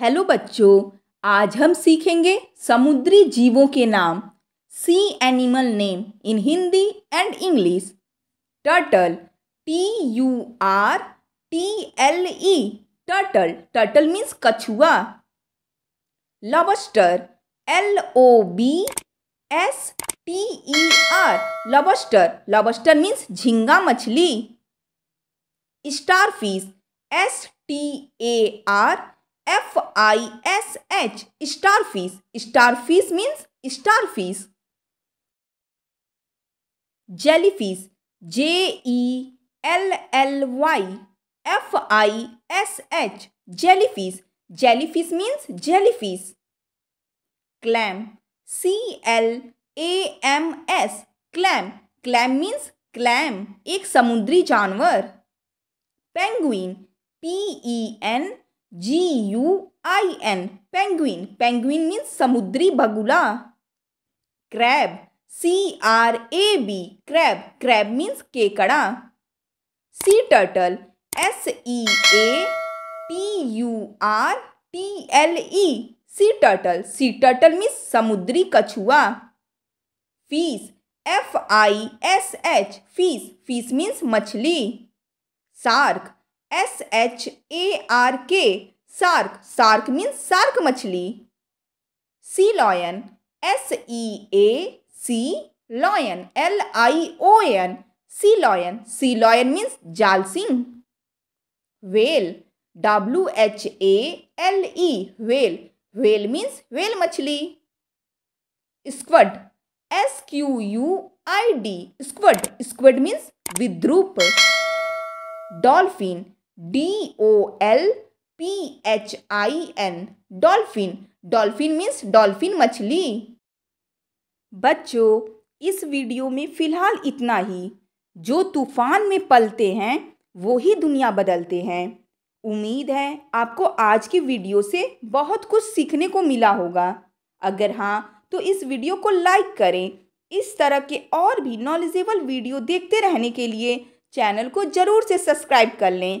hello बच्चों आज हम सीखेंगे समुद्री जीवों के नाम sea animal name in Hindi and English turtle T U R T L E turtle turtle means कछुआ lobster L O B S T E R lobster lobster means झींगा मछली fish S T A R F I S H starfish starfish means starfish jellyfish J E L L Y F I S H jellyfish jellyfish means jellyfish clam C L A M S clam clam means clam एक समुद्री जानवर penguin P E N G U I N penguin penguin means समुद्री बगुला crab C R A B crab crab means केकड़ा sea turtle S E A T U R T L E sea turtle sea turtle means समुद्री कछुआ fish F I S H fish fish means मछली shark S H A R K shark shark means SAARC मछली sea lion S E A sea lion L I O N sea lion sea lion means जाल सिंह whale W H A L E whale whale means whale मछली squid S Q U I D squid squid means विद्रूप dolphin D O L P H I N dolphin dolphin means dolphin मछली बच्चों इस video में फ़िलहाल इतना ही जो तूफान में पलते हैं वो ही दुनिया बदलते हैं उम्मीद है आपको आज की वीडियो से बहुत कुछ सीखने को मिला होगा अगर हाँ तो इस वीडियो को लाइक करें इस तरह के और भी नॉलेजेबल वीडियो देखते रहने के लिए चैनल को ज़रूर से सब्सक्राइब कर लें